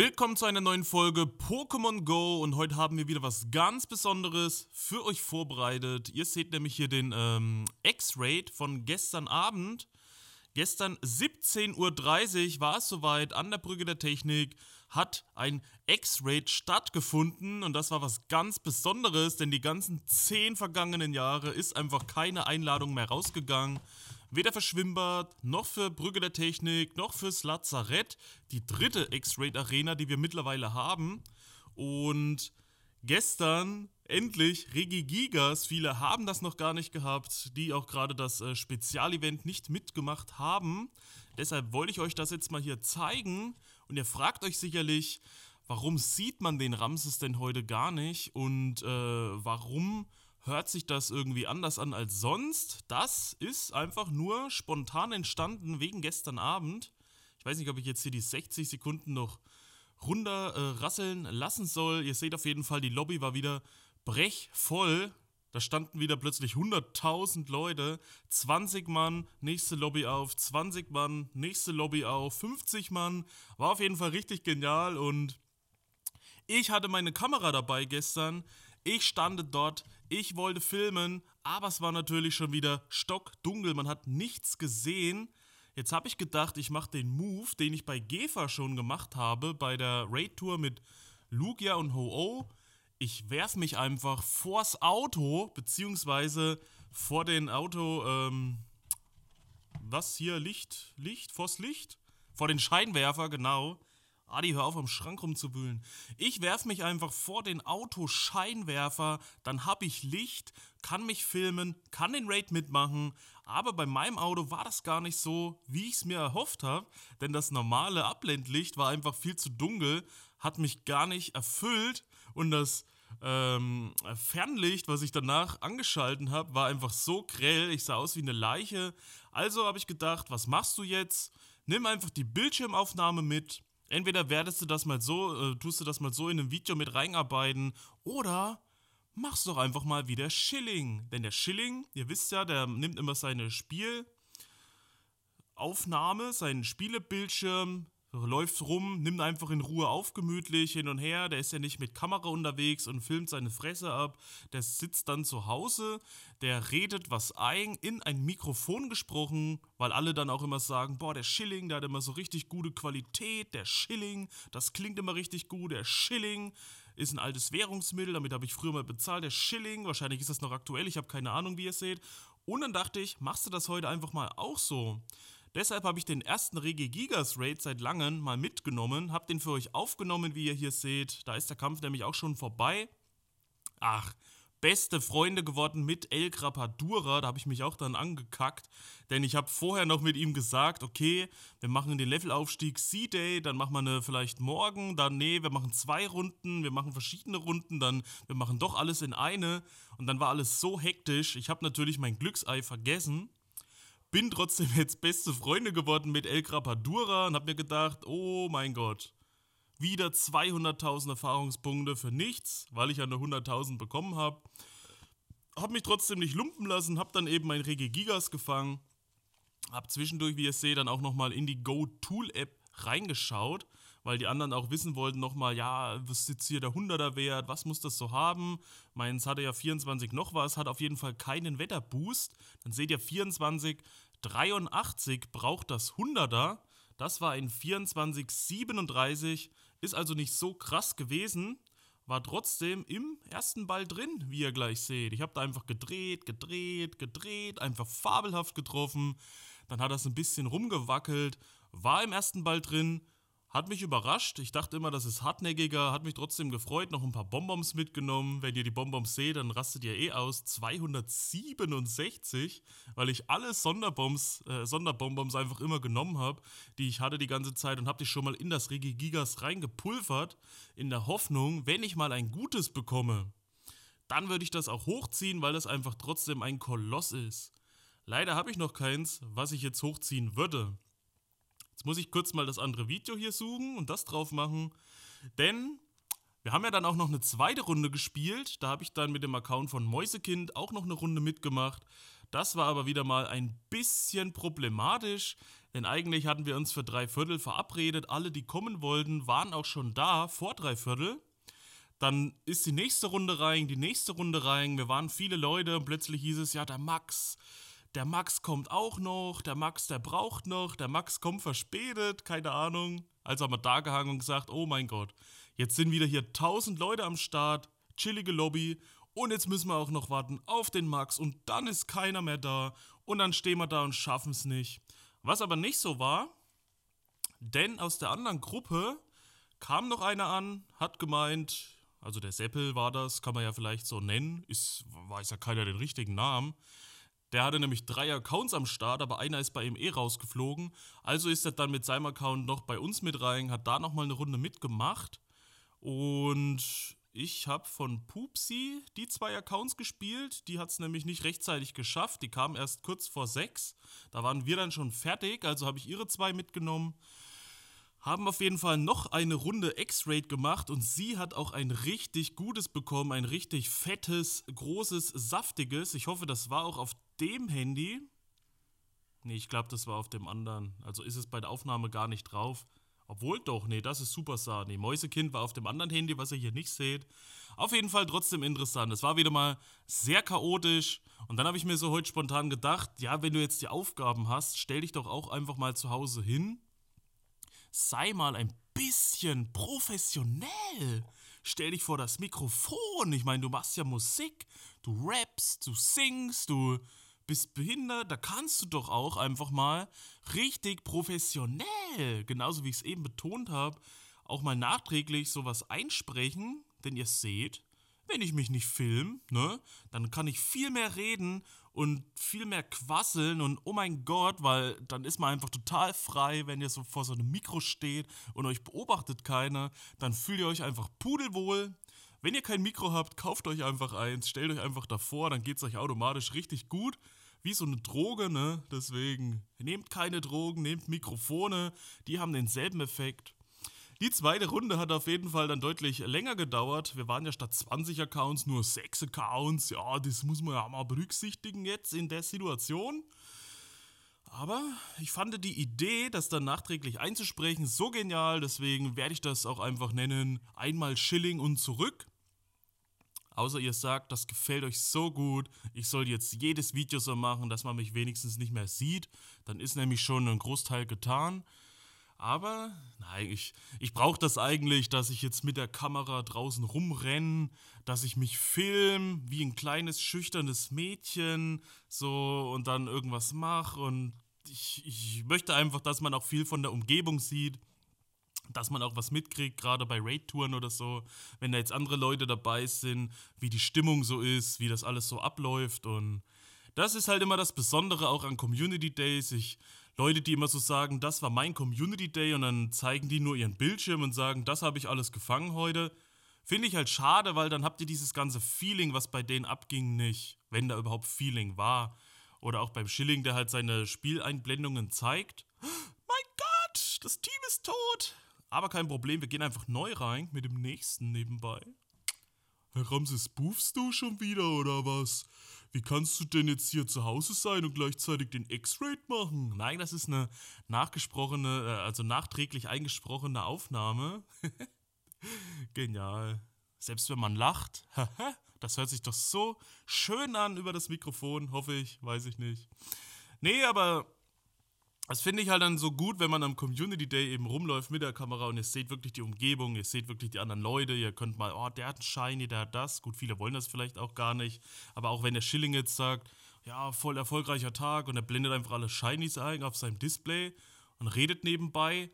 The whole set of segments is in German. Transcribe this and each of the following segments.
Willkommen zu einer neuen Folge Pokémon Go und heute haben wir wieder was ganz Besonderes für euch vorbereitet. Ihr seht nämlich hier den ähm, X-Raid von gestern Abend. Gestern 17.30 Uhr war es soweit, an der Brücke der Technik hat ein X-Raid stattgefunden und das war was ganz Besonderes, denn die ganzen 10 vergangenen Jahre ist einfach keine Einladung mehr rausgegangen Weder für Schwimmbad, noch für Brücke der Technik, noch fürs Lazarett, die dritte X-Raid-Arena, die wir mittlerweile haben. Und gestern endlich Regi Gigas. Viele haben das noch gar nicht gehabt, die auch gerade das äh, Spezialevent nicht mitgemacht haben. Deshalb wollte ich euch das jetzt mal hier zeigen. Und ihr fragt euch sicherlich, warum sieht man den Ramses denn heute gar nicht und äh, warum hört sich das irgendwie anders an als sonst. Das ist einfach nur spontan entstanden wegen gestern Abend. Ich weiß nicht, ob ich jetzt hier die 60 Sekunden noch runterrasseln äh, lassen soll. Ihr seht auf jeden Fall, die Lobby war wieder brechvoll. Da standen wieder plötzlich 100.000 Leute, 20 Mann, nächste Lobby auf, 20 Mann, nächste Lobby auf, 50 Mann. War auf jeden Fall richtig genial und ich hatte meine Kamera dabei gestern. Ich stand dort ich wollte filmen, aber es war natürlich schon wieder stockdunkel. Man hat nichts gesehen. Jetzt habe ich gedacht, ich mache den Move, den ich bei Gefa schon gemacht habe, bei der Raid-Tour mit Lugia und Ho-Oh. Ich werfe mich einfach vors Auto, beziehungsweise vor den Auto, ähm, was hier, Licht, Licht, vors Licht? Vor den Scheinwerfer, genau. Adi, hör auf, am Schrank rumzuwühlen. Ich werf mich einfach vor den Autoscheinwerfer, dann hab ich Licht, kann mich filmen, kann den Raid mitmachen. Aber bei meinem Auto war das gar nicht so, wie ich es mir erhofft habe, denn das normale Ablendlicht war einfach viel zu dunkel, hat mich gar nicht erfüllt und das ähm, Fernlicht, was ich danach angeschalten habe, war einfach so grell, ich sah aus wie eine Leiche. Also habe ich gedacht, was machst du jetzt? Nimm einfach die Bildschirmaufnahme mit Entweder werdest du das mal so, äh, tust du das mal so in ein Video mit reinarbeiten oder machst doch einfach mal wie der Schilling. Denn der Schilling, ihr wisst ja, der nimmt immer seine Spielaufnahme, seinen Spielebildschirm, läuft rum, nimmt einfach in Ruhe auf, gemütlich hin und her. Der ist ja nicht mit Kamera unterwegs und filmt seine Fresse ab. Der sitzt dann zu Hause, der redet was ein, in ein Mikrofon gesprochen, weil alle dann auch immer sagen: Boah, der Schilling, der hat immer so richtig gute Qualität, der Schilling, das klingt immer richtig gut, der Schilling ist ein altes Währungsmittel, damit habe ich früher mal bezahlt, der Schilling, wahrscheinlich ist das noch aktuell, ich habe keine Ahnung, wie ihr es seht. Und dann dachte ich, machst du das heute einfach mal auch so? Deshalb habe ich den ersten Regi Gigas Raid seit langem mal mitgenommen, habe den für euch aufgenommen, wie ihr hier seht. Da ist der Kampf nämlich auch schon vorbei. Ach, beste Freunde geworden mit El Grapadura. Da habe ich mich auch dann angekackt, denn ich habe vorher noch mit ihm gesagt, okay, wir machen den Levelaufstieg C-Day, dann machen wir eine vielleicht morgen, dann nee, wir machen zwei Runden, wir machen verschiedene Runden, dann wir machen doch alles in eine und dann war alles so hektisch. Ich habe natürlich mein Glücksei vergessen bin trotzdem jetzt beste Freunde geworden mit El Crapadura und habe mir gedacht, oh mein Gott, wieder 200.000 Erfahrungspunkte für nichts, weil ich ja nur 100.000 bekommen habe. Habe mich trotzdem nicht lumpen lassen, habe dann eben mein Regi Gigas gefangen, habe zwischendurch, wie ihr seht, dann auch nochmal in die Go Tool App reingeschaut, weil die anderen auch wissen wollten nochmal, ja, was ist jetzt hier der Hunderter Wert, was muss das so haben? Meins hatte ja 24 noch was, hat auf jeden Fall keinen Wetterboost. Dann seht ihr 24, 83 braucht das Hunderter. Das war in 24, 37, ist also nicht so krass gewesen, war trotzdem im ersten Ball drin, wie ihr gleich seht. Ich habe da einfach gedreht, gedreht, gedreht, einfach fabelhaft getroffen. Dann hat das ein bisschen rumgewackelt war im ersten Ball drin, hat mich überrascht. Ich dachte immer, das ist hartnäckiger, hat mich trotzdem gefreut. Noch ein paar Bonbons mitgenommen. Wenn ihr die Bonbons seht, dann rastet ihr eh aus. 267, weil ich alle Sonderbombs, äh, Sonderbonbons einfach immer genommen habe, die ich hatte die ganze Zeit und habe die schon mal in das Regigigas reingepulvert, in der Hoffnung, wenn ich mal ein gutes bekomme, dann würde ich das auch hochziehen, weil das einfach trotzdem ein Koloss ist. Leider habe ich noch keins, was ich jetzt hochziehen würde. Jetzt muss ich kurz mal das andere Video hier suchen und das drauf machen, denn wir haben ja dann auch noch eine zweite Runde gespielt. Da habe ich dann mit dem Account von Mäusekind auch noch eine Runde mitgemacht. Das war aber wieder mal ein bisschen problematisch, denn eigentlich hatten wir uns für drei Viertel verabredet. Alle, die kommen wollten, waren auch schon da vor drei Viertel. Dann ist die nächste Runde rein, die nächste Runde rein. Wir waren viele Leute und plötzlich hieß es, ja, der Max, der Max kommt auch noch, der Max, der braucht noch, der Max kommt verspätet, keine Ahnung. Also haben wir da gehangen und gesagt, oh mein Gott, jetzt sind wieder hier tausend Leute am Start, chillige Lobby und jetzt müssen wir auch noch warten auf den Max und dann ist keiner mehr da und dann stehen wir da und schaffen es nicht. Was aber nicht so war, denn aus der anderen Gruppe kam noch einer an, hat gemeint, also der Seppel war das, kann man ja vielleicht so nennen, ist, weiß ja keiner den richtigen Namen. Der hatte nämlich drei Accounts am Start, aber einer ist bei ihm eh rausgeflogen. Also ist er dann mit seinem Account noch bei uns mit rein, hat da nochmal eine Runde mitgemacht. Und ich habe von Pupsi die zwei Accounts gespielt. Die hat es nämlich nicht rechtzeitig geschafft. Die kamen erst kurz vor sechs. Da waren wir dann schon fertig, also habe ich ihre zwei mitgenommen haben auf jeden Fall noch eine Runde X-Raid gemacht und sie hat auch ein richtig gutes bekommen, ein richtig fettes, großes, saftiges. Ich hoffe, das war auch auf dem Handy. Nee, ich glaube, das war auf dem anderen. Also ist es bei der Aufnahme gar nicht drauf. Obwohl doch, nee, das ist super Star. Nee, Mäusekind war auf dem anderen Handy, was ihr hier nicht seht. Auf jeden Fall trotzdem interessant. Es war wieder mal sehr chaotisch. Und dann habe ich mir so heute spontan gedacht, ja, wenn du jetzt die Aufgaben hast, stell dich doch auch einfach mal zu Hause hin sei mal ein bisschen professionell. Stell dich vor das Mikrofon. Ich meine, du machst ja Musik, du rappst, du singst, du bist behindert. Da kannst du doch auch einfach mal richtig professionell, genauso wie ich es eben betont habe, auch mal nachträglich sowas einsprechen. Denn ihr seht, wenn ich mich nicht film, ne, dann kann ich viel mehr reden und viel mehr quasseln und oh mein Gott, weil dann ist man einfach total frei, wenn ihr so vor so einem Mikro steht und euch beobachtet keiner, dann fühlt ihr euch einfach pudelwohl. Wenn ihr kein Mikro habt, kauft euch einfach eins, stellt euch einfach davor, dann geht es euch automatisch richtig gut. Wie so eine Droge, ne? Deswegen nehmt keine Drogen, nehmt Mikrofone, die haben denselben Effekt. Die zweite Runde hat auf jeden Fall dann deutlich länger gedauert. Wir waren ja statt 20 Accounts nur 6 Accounts. Ja, das muss man ja mal berücksichtigen jetzt in der Situation. Aber ich fand die Idee, das dann nachträglich einzusprechen, so genial. Deswegen werde ich das auch einfach nennen: einmal Schilling und zurück. Außer ihr sagt, das gefällt euch so gut, ich soll jetzt jedes Video so machen, dass man mich wenigstens nicht mehr sieht. Dann ist nämlich schon ein Großteil getan. Aber nein, ich, ich brauche das eigentlich, dass ich jetzt mit der Kamera draußen rumrenne, dass ich mich film wie ein kleines, schüchternes Mädchen, so und dann irgendwas mache. Und ich, ich möchte einfach, dass man auch viel von der Umgebung sieht dass man auch was mitkriegt, gerade bei Raid-Touren oder so, wenn da jetzt andere Leute dabei sind, wie die Stimmung so ist, wie das alles so abläuft. Und das ist halt immer das Besondere auch an Community Days. Ich Leute, die immer so sagen, das war mein Community Day und dann zeigen die nur ihren Bildschirm und sagen, das habe ich alles gefangen heute. Finde ich halt schade, weil dann habt ihr dieses ganze Feeling, was bei denen abging, nicht. Wenn da überhaupt Feeling war. Oder auch beim Schilling, der halt seine Spieleinblendungen zeigt. Mein Gott, das Team ist tot. Aber kein Problem, wir gehen einfach neu rein mit dem nächsten nebenbei. Herr Ramses, buffst du schon wieder oder was? Wie kannst du denn jetzt hier zu Hause sein und gleichzeitig den X-Raid machen? Nein, das ist eine nachgesprochene, äh, also nachträglich eingesprochene Aufnahme. Genial. Selbst wenn man lacht, das hört sich doch so schön an über das Mikrofon, hoffe ich, weiß ich nicht. Nee, aber das finde ich halt dann so gut, wenn man am Community Day eben rumläuft mit der Kamera und ihr seht wirklich die Umgebung, ihr seht wirklich die anderen Leute, ihr könnt mal, oh, der hat einen Shiny, der hat das. Gut, viele wollen das vielleicht auch gar nicht. Aber auch wenn der Schilling jetzt sagt, ja, voll erfolgreicher Tag und er blendet einfach alle Shinies ein auf seinem Display und redet nebenbei.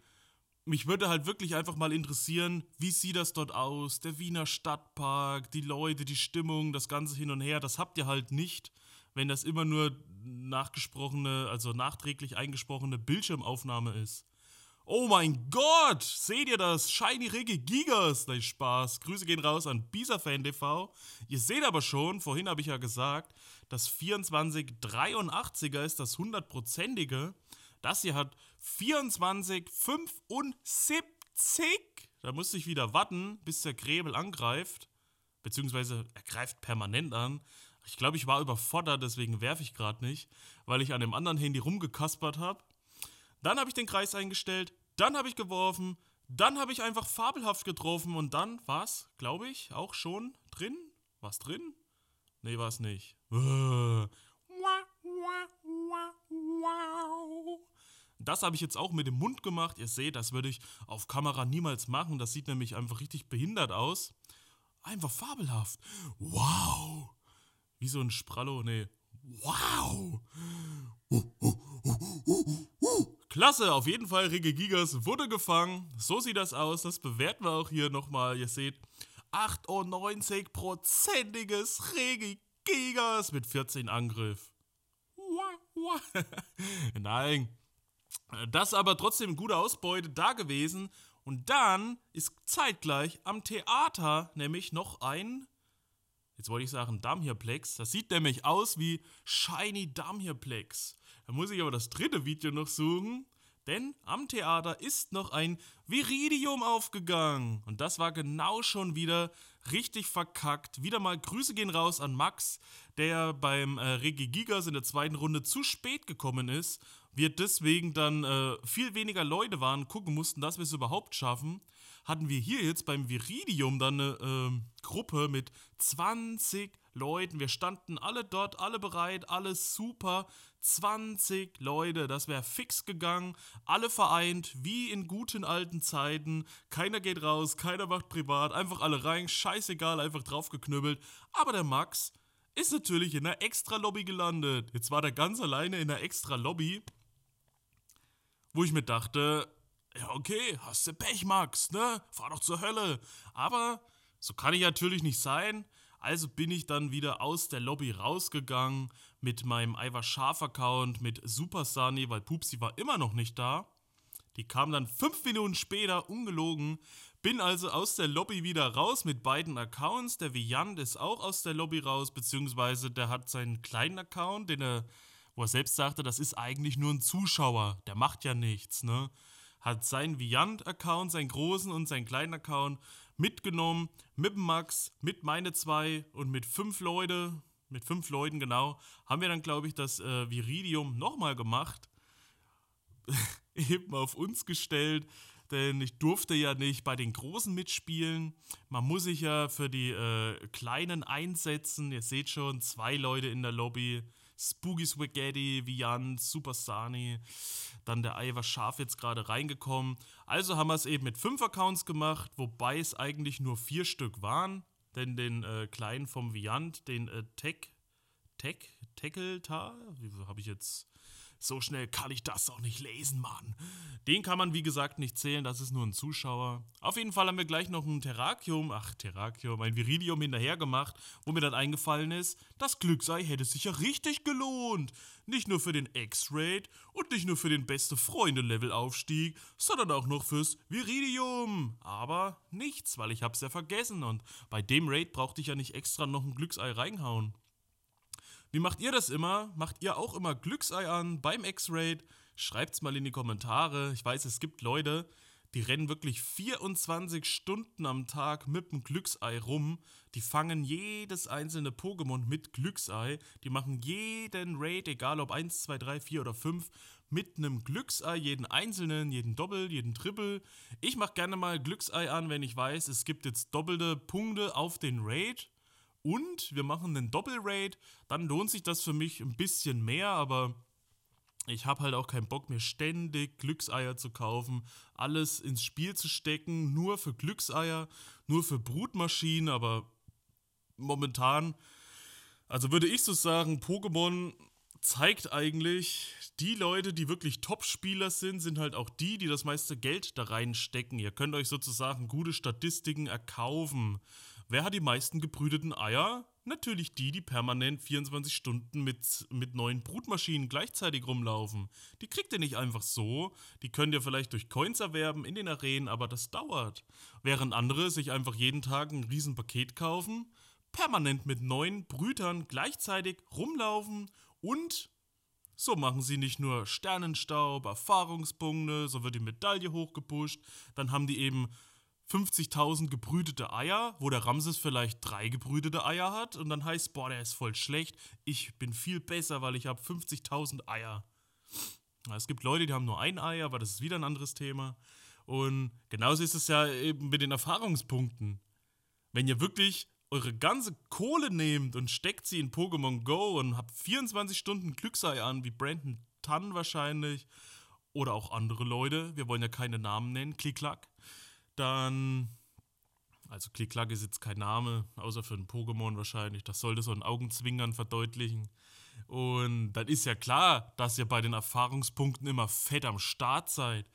Mich würde halt wirklich einfach mal interessieren, wie sieht das dort aus? Der Wiener Stadtpark, die Leute, die Stimmung, das Ganze hin und her, das habt ihr halt nicht, wenn das immer nur nachgesprochene, also nachträglich eingesprochene Bildschirmaufnahme ist. Oh mein Gott, seht ihr das? Shiny Reggae Gigas. Nein, Spaß. Grüße gehen raus an Bisafan TV. Ihr seht aber schon, vorhin habe ich ja gesagt, das 2483er ist das 100%ige. Das hier hat 2475. Da musste ich wieder warten, bis der Grebel angreift. Beziehungsweise er greift permanent an. Ich glaube, ich war überfordert, deswegen werfe ich gerade nicht, weil ich an dem anderen Handy rumgekaspert habe. Dann habe ich den Kreis eingestellt, dann habe ich geworfen, dann habe ich einfach fabelhaft getroffen und dann war es, glaube ich, auch schon drin. War es drin? Nee, war es nicht. Äh. Das habe ich jetzt auch mit dem Mund gemacht. Ihr seht, das würde ich auf Kamera niemals machen. Das sieht nämlich einfach richtig behindert aus. Einfach fabelhaft. Wow wie so ein Sprallo, nee. Wow! Klasse, auf jeden Fall, Rege Gigas wurde gefangen. So sieht das aus, das bewerten wir auch hier nochmal. Ihr seht, 98-prozentiges Rege Gigas mit 14 Angriff. Nein, das aber trotzdem gute Ausbeute da gewesen. Und dann ist zeitgleich am Theater nämlich noch ein Jetzt wollte ich sagen Damhirplex. Das sieht nämlich aus wie Shiny Damhirplex. Da muss ich aber das dritte Video noch suchen. Denn am Theater ist noch ein Viridium aufgegangen. Und das war genau schon wieder richtig verkackt. Wieder mal Grüße gehen raus an Max, der beim äh, Regi Gigas in der zweiten Runde zu spät gekommen ist. Wir deswegen dann äh, viel weniger Leute waren, gucken mussten, dass wir es überhaupt schaffen hatten wir hier jetzt beim Viridium dann eine ähm, Gruppe mit 20 Leuten. Wir standen alle dort, alle bereit, alles super. 20 Leute, das wäre fix gegangen. Alle vereint, wie in guten alten Zeiten. Keiner geht raus, keiner macht privat. Einfach alle rein, scheißegal, einfach draufgeknüppelt. Aber der Max ist natürlich in einer Extra-Lobby gelandet. Jetzt war der ganz alleine in einer Extra-Lobby, wo ich mir dachte, ja, okay, hast du Pech, Max, ne? Fahr doch zur Hölle. Aber so kann ich natürlich nicht sein. Also bin ich dann wieder aus der Lobby rausgegangen mit meinem Ivar Scharf-Account, mit Super Sunny, weil Pupsi war immer noch nicht da. Die kam dann fünf Minuten später, ungelogen. Bin also aus der Lobby wieder raus mit beiden Accounts. Der Viand ist auch aus der Lobby raus, beziehungsweise der hat seinen kleinen Account, den er, wo er selbst sagte, das ist eigentlich nur ein Zuschauer, der macht ja nichts, ne? hat seinen Viant-Account, seinen großen und seinen kleinen Account mitgenommen, mit Max, mit meine zwei und mit fünf Leute, mit fünf Leuten genau, haben wir dann, glaube ich, das äh, Viridium nochmal gemacht, eben auf uns gestellt, denn ich durfte ja nicht bei den Großen mitspielen. Man muss sich ja für die äh, Kleinen einsetzen. Ihr seht schon, zwei Leute in der Lobby. Spooky Spaghetti, Vian, Super Sani, dann der Ei war scharf jetzt gerade reingekommen. Also haben wir es eben mit fünf Accounts gemacht, wobei es eigentlich nur vier Stück waren. Denn den äh, kleinen vom Viant, den äh, Tech, Tech, Teckelta, wie habe ich jetzt so schnell kann ich das auch nicht lesen, Mann. Den kann man, wie gesagt, nicht zählen. Das ist nur ein Zuschauer. Auf jeden Fall haben wir gleich noch ein Terrakium, ach, Terrakium, ein Viridium hinterher gemacht, wo mir dann eingefallen ist, das Glücksei hätte sich ja richtig gelohnt. Nicht nur für den X-Raid und nicht nur für den beste Freunde-Level-Aufstieg, sondern auch noch fürs Viridium. Aber nichts, weil ich hab's ja vergessen und bei dem Raid brauchte ich ja nicht extra noch ein Glücksei reinhauen. Wie macht ihr das immer? Macht ihr auch immer Glücksei an beim X-Raid? Schreibt's mal in die Kommentare. Ich weiß, es gibt Leute, die rennen wirklich 24 Stunden am Tag mit dem Glücksei rum. Die fangen jedes einzelne Pokémon mit Glücksei. Die machen jeden Raid, egal ob 1, 2, 3, 4 oder 5, mit einem Glücksei. Jeden einzelnen, jeden Doppel, jeden Triple. Ich mache gerne mal Glücksei an, wenn ich weiß, es gibt jetzt doppelte Punkte auf den Raid und wir machen einen Doppelraid, dann lohnt sich das für mich ein bisschen mehr, aber ich habe halt auch keinen Bock, mir ständig Glückseier zu kaufen, alles ins Spiel zu stecken, nur für Glückseier, nur für Brutmaschinen, aber momentan, also würde ich so sagen, Pokémon zeigt eigentlich, die Leute, die wirklich Top-Spieler sind, sind halt auch die, die das meiste Geld da reinstecken. Ihr könnt euch sozusagen gute Statistiken erkaufen. Wer hat die meisten gebrüteten Eier? Natürlich die, die permanent 24 Stunden mit, mit neuen Brutmaschinen gleichzeitig rumlaufen. Die kriegt ihr nicht einfach so. Die könnt ihr vielleicht durch Coins erwerben in den Arenen, aber das dauert. Während andere sich einfach jeden Tag ein Riesenpaket kaufen, permanent mit neuen Brütern gleichzeitig rumlaufen und so machen sie nicht nur Sternenstaub, Erfahrungspunkte, so wird die Medaille hochgepusht, dann haben die eben 50.000 gebrütete Eier, wo der Ramses vielleicht drei gebrütete Eier hat und dann heißt, boah, der ist voll schlecht, ich bin viel besser, weil ich habe 50.000 Eier. Es gibt Leute, die haben nur ein Ei, aber das ist wieder ein anderes Thema. Und genauso ist es ja eben mit den Erfahrungspunkten. Wenn ihr wirklich eure ganze Kohle nehmt und steckt sie in Pokémon Go und habt 24 Stunden Glücksei an, wie Brandon Tan wahrscheinlich oder auch andere Leute, wir wollen ja keine Namen nennen, klick-klack, dann, also Klick-Klack ist jetzt kein Name, außer für ein Pokémon wahrscheinlich. Das sollte so ein Augenzwingern verdeutlichen. Und dann ist ja klar, dass ihr bei den Erfahrungspunkten immer fett am Start seid.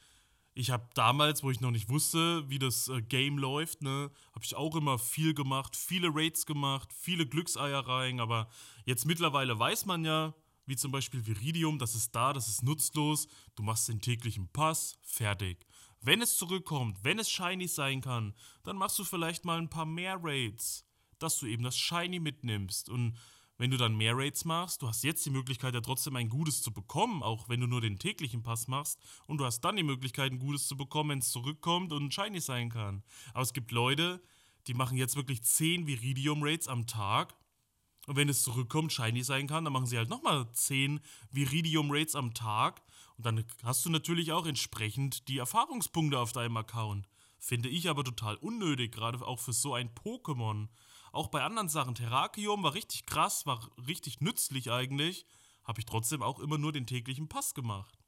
Ich habe damals, wo ich noch nicht wusste, wie das äh, Game läuft, ne, habe ich auch immer viel gemacht, viele Raids gemacht, viele Glückseier rein. Aber jetzt mittlerweile weiß man ja, wie zum Beispiel Viridium, das ist da, das ist nutzlos. Du machst den täglichen Pass, fertig. Wenn es zurückkommt, wenn es shiny sein kann, dann machst du vielleicht mal ein paar mehr Raids, dass du eben das shiny mitnimmst. Und wenn du dann mehr Raids machst, du hast jetzt die Möglichkeit, ja trotzdem ein Gutes zu bekommen, auch wenn du nur den täglichen Pass machst. Und du hast dann die Möglichkeit, ein Gutes zu bekommen, wenn es zurückkommt und shiny sein kann. Aber es gibt Leute, die machen jetzt wirklich 10 Viridium-Raids am Tag. Und wenn es zurückkommt, shiny sein kann, dann machen sie halt nochmal 10 Viridium-Raids am Tag und dann hast du natürlich auch entsprechend die Erfahrungspunkte auf deinem Account. Finde ich aber total unnötig, gerade auch für so ein Pokémon. Auch bei anderen Sachen. Terrakium war richtig krass, war richtig nützlich eigentlich. Habe ich trotzdem auch immer nur den täglichen Pass gemacht.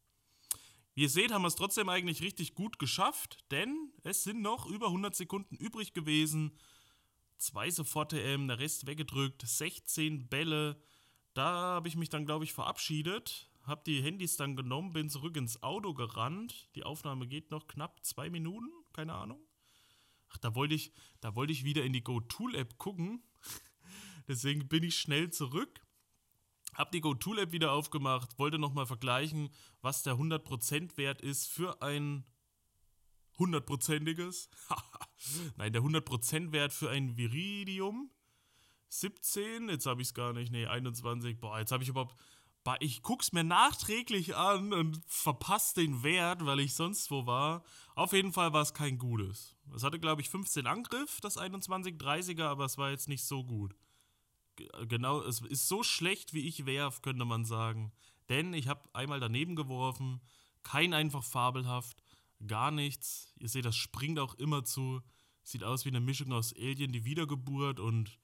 Wie ihr seht, haben wir es trotzdem eigentlich richtig gut geschafft, denn es sind noch über 100 Sekunden übrig gewesen. Zwei Sofort-TM, der Rest weggedrückt, 16 Bälle. Da habe ich mich dann, glaube ich, verabschiedet hab die Handys dann genommen, bin zurück ins Auto gerannt. Die Aufnahme geht noch knapp zwei Minuten, keine Ahnung. Ach, da wollte ich, da wollte ich wieder in die GoTool-App gucken. Deswegen bin ich schnell zurück. Hab die GoTool-App wieder aufgemacht, wollte nochmal vergleichen, was der 100%-Wert ist für ein 100%iges. Nein, der 100%-Wert für ein Viridium. 17, jetzt habe ich es gar nicht, nee, 21. Boah, jetzt habe ich überhaupt, ich guck's mir nachträglich an und verpasst den Wert, weil ich sonst wo war. Auf jeden Fall war es kein gutes. Es hatte, glaube ich, 15 Angriff, das 21-30er, aber es war jetzt nicht so gut. Genau, es ist so schlecht, wie ich werf, könnte man sagen. Denn ich habe einmal daneben geworfen, kein einfach fabelhaft, gar nichts. Ihr seht, das springt auch immer zu. Sieht aus wie eine Mischung aus Alien, die Wiedergeburt und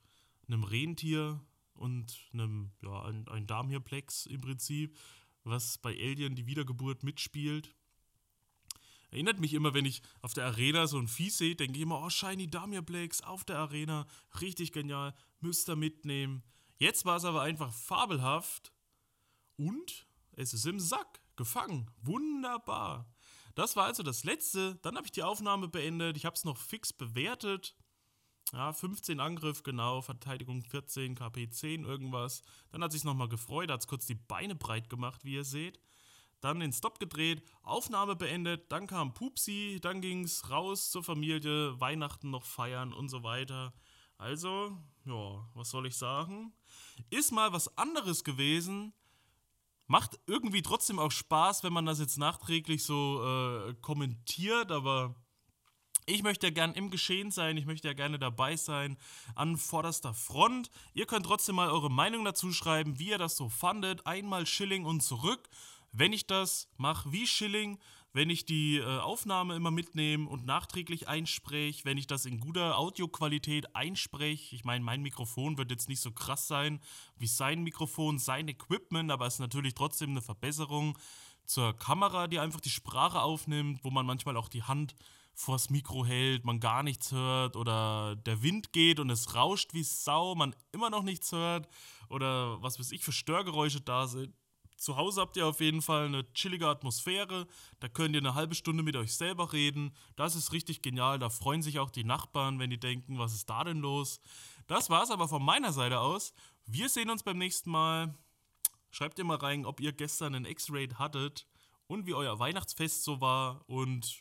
einem Rentier und einem, ja, ein, ein Darmhirplex im Prinzip, was bei Alien die Wiedergeburt mitspielt. Erinnert mich immer, wenn ich auf der Arena so ein Vieh sehe, denke ich immer, oh, Shiny Darmhirplex auf der Arena, richtig genial, müsst ihr mitnehmen. Jetzt war es aber einfach fabelhaft und es ist im Sack, gefangen, wunderbar. Das war also das letzte. Dann habe ich die Aufnahme beendet. Ich habe es noch fix bewertet ja, 15 Angriff, genau, Verteidigung 14, KP 10, irgendwas. Dann hat sich nochmal gefreut, hat es kurz die Beine breit gemacht, wie ihr seht. Dann den Stop gedreht, Aufnahme beendet, dann kam Pupsi, dann ging es raus zur Familie, Weihnachten noch feiern und so weiter. Also, ja, was soll ich sagen? Ist mal was anderes gewesen. Macht irgendwie trotzdem auch Spaß, wenn man das jetzt nachträglich so äh, kommentiert, aber ich möchte ja gern im Geschehen sein, ich möchte ja gerne dabei sein, an vorderster Front. Ihr könnt trotzdem mal eure Meinung dazu schreiben, wie ihr das so fandet. Einmal Schilling und zurück. Wenn ich das mache wie Schilling, wenn ich die äh, Aufnahme immer mitnehme und nachträglich einspreche, wenn ich das in guter Audioqualität einspreche. Ich meine, mein Mikrofon wird jetzt nicht so krass sein wie sein Mikrofon, sein Equipment, aber es ist natürlich trotzdem eine Verbesserung zur Kamera, die einfach die Sprache aufnimmt, wo man manchmal auch die Hand vors Mikro hält, man gar nichts hört oder der Wind geht und es rauscht wie Sau, man immer noch nichts hört oder was weiß ich für Störgeräusche da sind. Zu Hause habt ihr auf jeden Fall eine chillige Atmosphäre, da könnt ihr eine halbe Stunde mit euch selber reden. Das ist richtig genial, da freuen sich auch die Nachbarn, wenn die denken, was ist da denn los? Das war's aber von meiner Seite aus. Wir sehen uns beim nächsten Mal. Schreibt ihr mal rein, ob ihr gestern einen X-Raid hattet und wie euer Weihnachtsfest so war und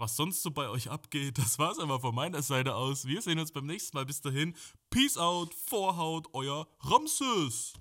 was sonst so bei euch abgeht. Das war's aber von meiner Seite aus. Wir sehen uns beim nächsten Mal. Bis dahin. Peace out, Vorhaut, euer Ramses.